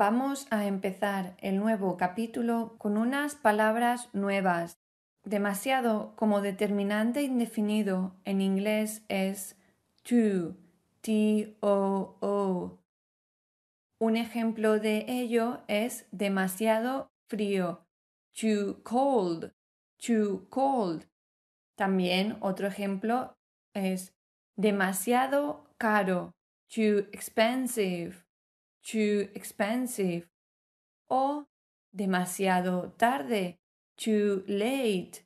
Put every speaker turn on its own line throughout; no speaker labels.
Vamos a empezar el nuevo capítulo con unas palabras nuevas. Demasiado como determinante indefinido en inglés es too, t o -O. Un ejemplo de ello es demasiado frío, too cold, too cold. También otro ejemplo es demasiado caro, too expensive too expensive o demasiado tarde, too late,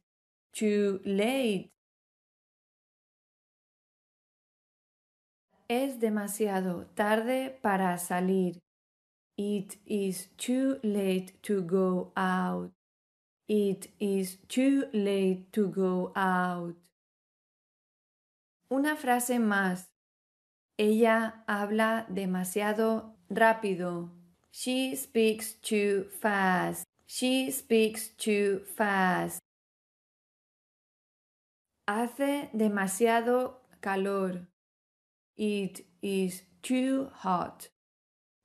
too late. Es demasiado tarde para salir. It is too late to go out. It is too late to go out. Una frase más. Ella habla demasiado rápido. She speaks too fast. She speaks too fast. Hace demasiado calor. It is too hot.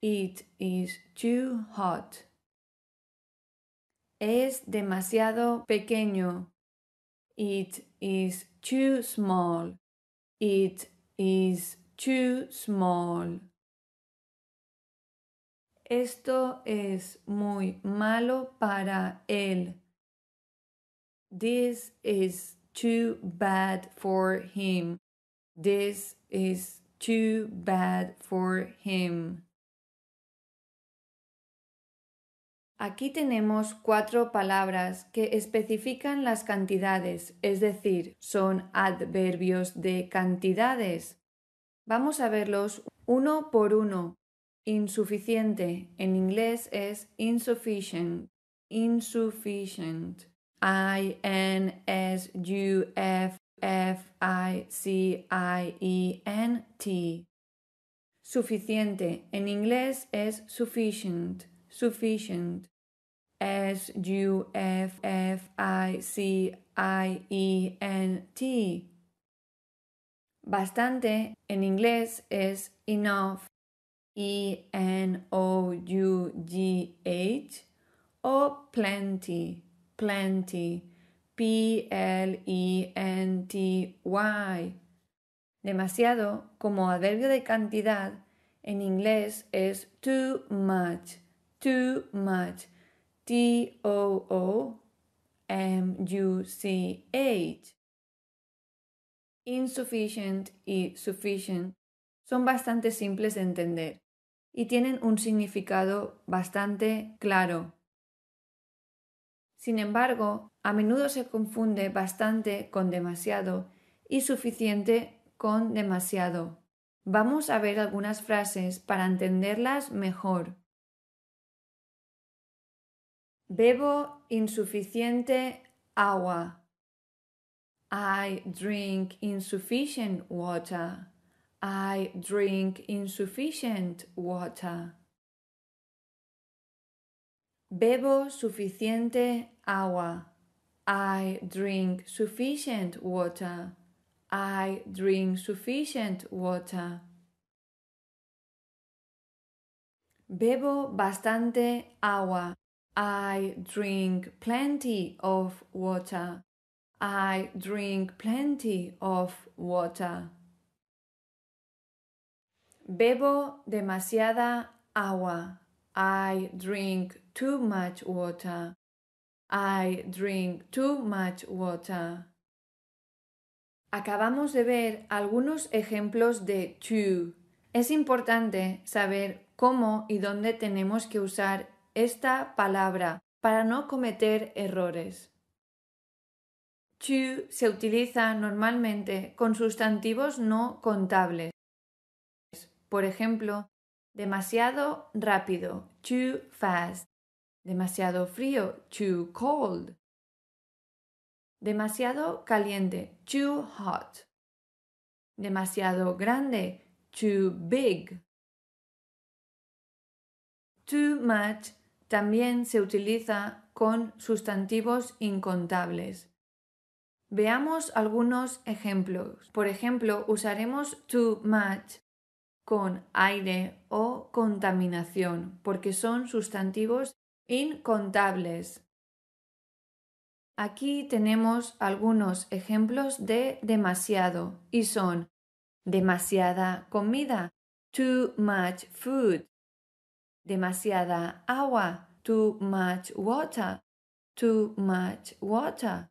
It is too hot. Es demasiado pequeño. It is too small. It is too small. Esto es muy malo para él. This is too bad for him. This is too bad for him. Aquí tenemos cuatro palabras que especifican las cantidades, es decir, son adverbios de cantidades. Vamos a verlos uno por uno. Insuficiente en inglés es insufficient. Insufficient. I-N-S-U-F-F-I-C-I-E-N-T. Suficiente en inglés es sufficient. Sufficient. S-U-F-F-I-C-I-E-N-T. Bastante en inglés es enough. E-N-O-U-G-H o plenty, plenty, P-L-E-N-T-Y. Demasiado como adverbio de cantidad en inglés es too much, too much, T-O-O-M-U-C-H. Insufficient y sufficient son bastante simples de entender y tienen un significado bastante claro. Sin embargo, a menudo se confunde bastante con demasiado y suficiente con demasiado. Vamos a ver algunas frases para entenderlas mejor. Bebo insuficiente agua. I drink insufficient water. I drink insufficient water. Bebo suficiente agua. I drink sufficient water. I drink sufficient water. Bebo bastante agua. I drink plenty of water. I drink plenty of water. Bebo demasiada agua. I drink too much water. I drink too much water. Acabamos de ver algunos ejemplos de to. Es importante saber cómo y dónde tenemos que usar esta palabra para no cometer errores. To se utiliza normalmente con sustantivos no contables por ejemplo, demasiado rápido, too fast. Demasiado frío, too cold. Demasiado caliente, too hot. Demasiado grande, too big. Too much también se utiliza con sustantivos incontables. Veamos algunos ejemplos. Por ejemplo, usaremos too much con aire o contaminación, porque son sustantivos incontables. Aquí tenemos algunos ejemplos de demasiado y son demasiada comida, too much food, demasiada agua, too much water, too much water,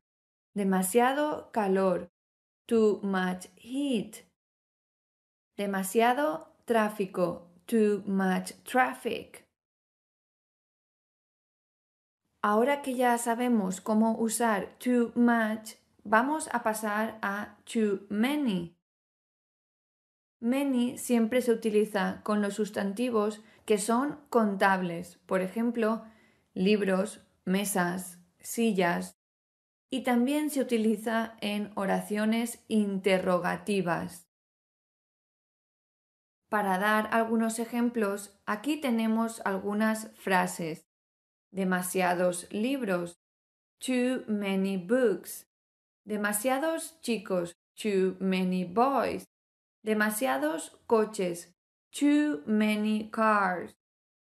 demasiado calor, too much heat, Demasiado tráfico. Too much traffic. Ahora que ya sabemos cómo usar too much, vamos a pasar a too many. Many siempre se utiliza con los sustantivos que son contables, por ejemplo, libros, mesas, sillas, y también se utiliza en oraciones interrogativas. Para dar algunos ejemplos, aquí tenemos algunas frases. Demasiados libros. Too many books. Demasiados chicos. Too many boys. Demasiados coches. Too many cars.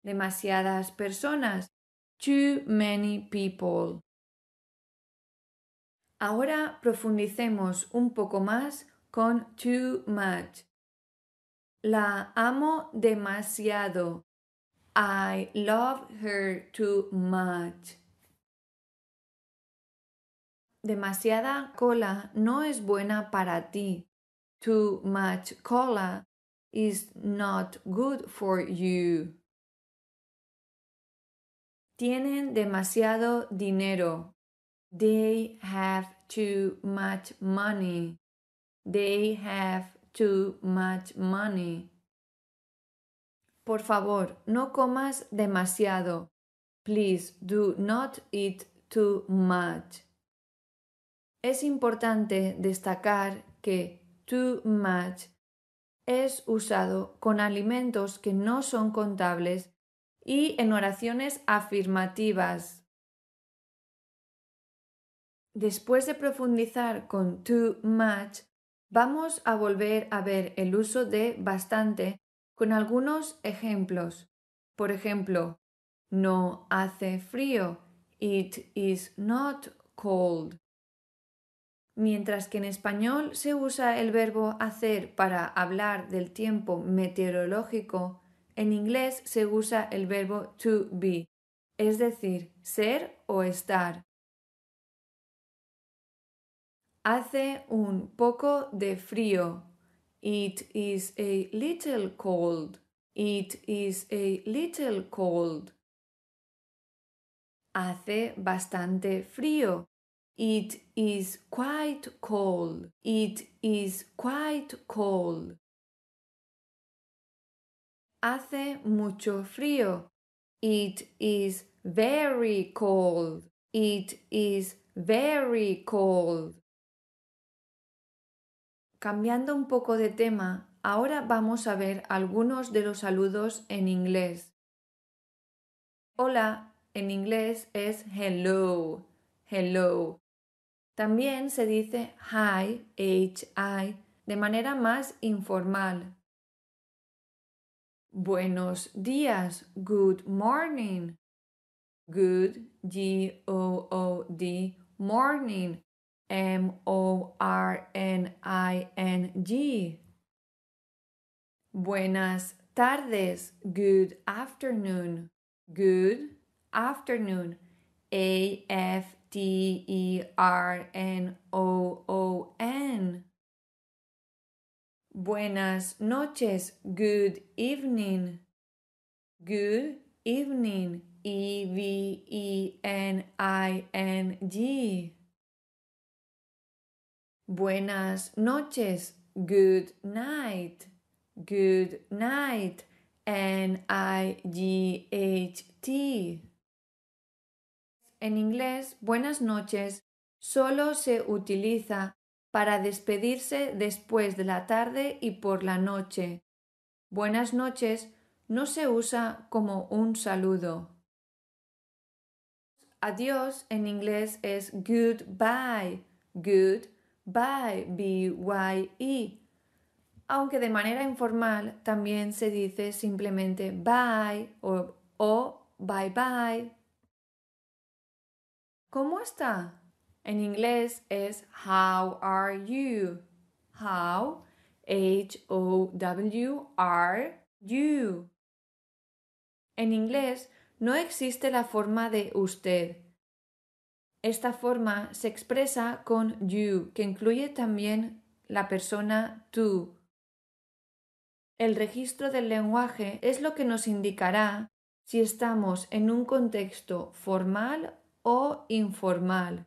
Demasiadas personas. Too many people. Ahora profundicemos un poco más con too much. La amo demasiado. I love her too much. Demasiada cola no es buena para ti. Too much cola is not good for you. Tienen demasiado dinero. They have too much money. They have too much money. Por favor, no comas demasiado. Please do not eat too much. Es importante destacar que too much es usado con alimentos que no son contables y en oraciones afirmativas. Después de profundizar con too much, Vamos a volver a ver el uso de bastante con algunos ejemplos. Por ejemplo, no hace frío. It is not cold. Mientras que en español se usa el verbo hacer para hablar del tiempo meteorológico, en inglés se usa el verbo to be, es decir, ser o estar. Hace un poco de frío. It is a little cold. It is a little cold. Hace bastante frío. It is quite cold. It is quite cold. Hace mucho frío. It is very cold. It is very cold. Cambiando un poco de tema, ahora vamos a ver algunos de los saludos en inglés. Hola en inglés es hello, hello. También se dice hi, h, i de manera más informal. Buenos días, good morning. Good, G-O-O-D, morning. M-O-R-N-I-N-G. Buenas tardes. Good afternoon. Good afternoon. A F T E R N O O N. Buenas noches. Good evening. Good evening. E V E N I N G. Buenas noches. Good night. Good night. N I G H T. En inglés, buenas noches solo se utiliza para despedirse después de la tarde y por la noche. Buenas noches no se usa como un saludo. Adiós en inglés es goodbye. Good Bye, BYE. Aunque de manera informal también se dice simplemente bye o, o bye bye. ¿Cómo está? En inglés es How are you? How, H-O-W, r you. En inglés no existe la forma de usted. Esta forma se expresa con you, que incluye también la persona tú. El registro del lenguaje es lo que nos indicará si estamos en un contexto formal o informal.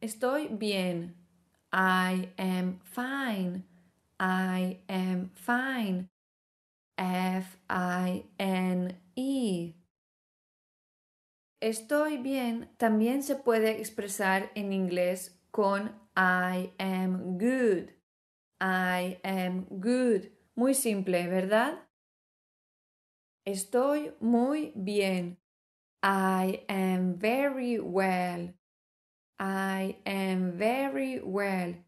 Estoy bien. I am fine. I am fine. F-I-N-E estoy bien también se puede expresar en inglés con I am good. I am good. Muy simple, ¿verdad? Estoy muy bien. I am very well. I am very well.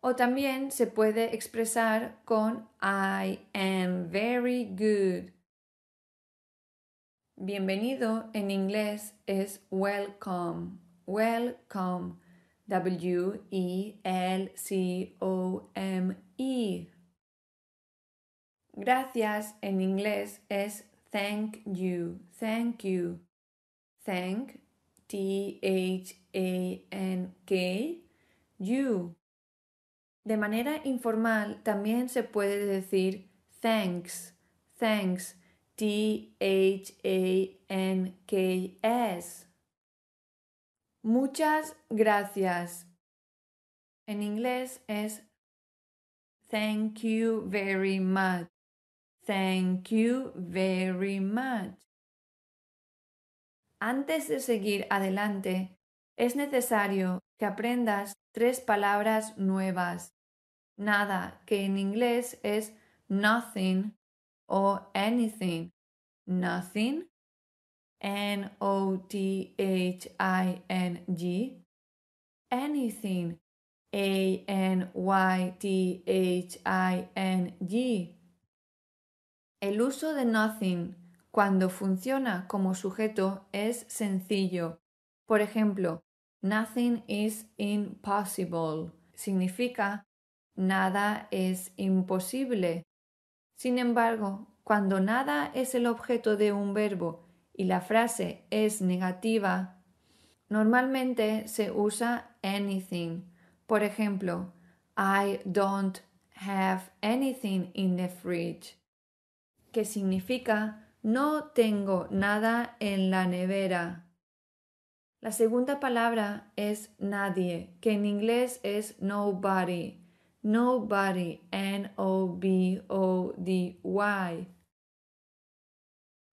O también se puede expresar con I am very good. Bienvenido en inglés es welcome, welcome, W-E-L-C-O-M-E. E. Gracias en inglés es thank you, thank you. Thank, T-H-A-N-K, you. De manera informal también se puede decir thanks, thanks T-H-A-N-K-S. Muchas gracias. En inglés es Thank you very much. Thank you very much. Antes de seguir adelante, es necesario que aprendas tres palabras nuevas. Nada, que en inglés es nothing o anything, nothing, N O T H I N G, anything, A N Y T H I N G. El uso de nothing cuando funciona como sujeto es sencillo. Por ejemplo, nothing is impossible significa nada es imposible sin embargo, cuando nada es el objeto de un verbo y la frase es negativa, normalmente se usa anything. Por ejemplo, I don't have anything in the fridge, que significa no tengo nada en la nevera. La segunda palabra es nadie, que en inglés es nobody. Nobody, n o b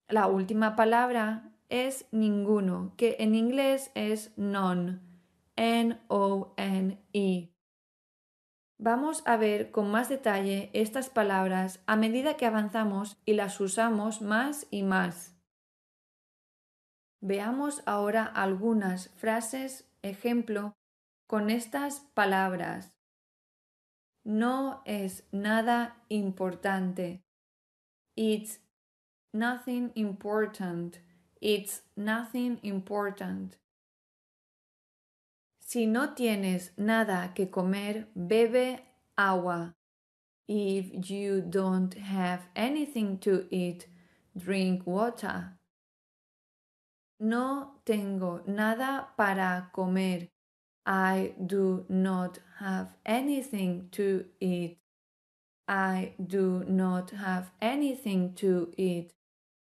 la última palabra es ninguno, que en inglés es none, N-O-N-E. Vamos a ver con más detalle estas palabras a medida que avanzamos y las usamos más y más. Veamos ahora algunas frases, ejemplo, con estas palabras no es nada importante. It's nothing important. It's nothing important. Si no tienes nada que comer, bebe agua. If you don't have anything to eat, drink water. No tengo nada para comer. I do not have anything to eat. I do not have anything to eat.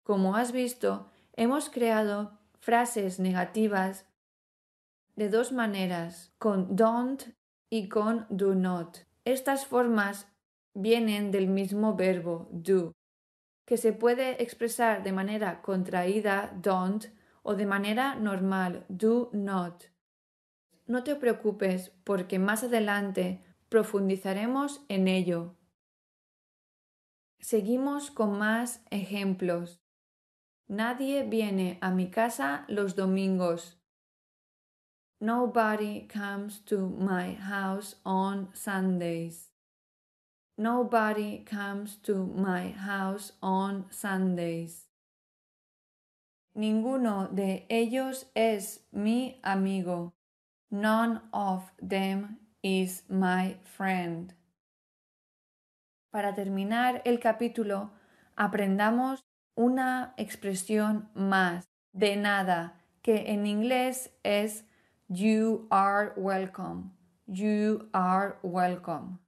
Como has visto, hemos creado frases negativas de dos maneras, con don't y con do not. Estas formas vienen del mismo verbo do, que se puede expresar de manera contraída don't o de manera normal do not no te preocupes porque más adelante profundizaremos en ello. Seguimos con más ejemplos. Nadie viene a mi casa los domingos. Nobody comes to my house on Sundays. Nobody comes to my house on Sundays. Ninguno de ellos es mi amigo. None of them is my friend. Para terminar el capítulo, aprendamos una expresión más de nada que en inglés es You are welcome. You are welcome.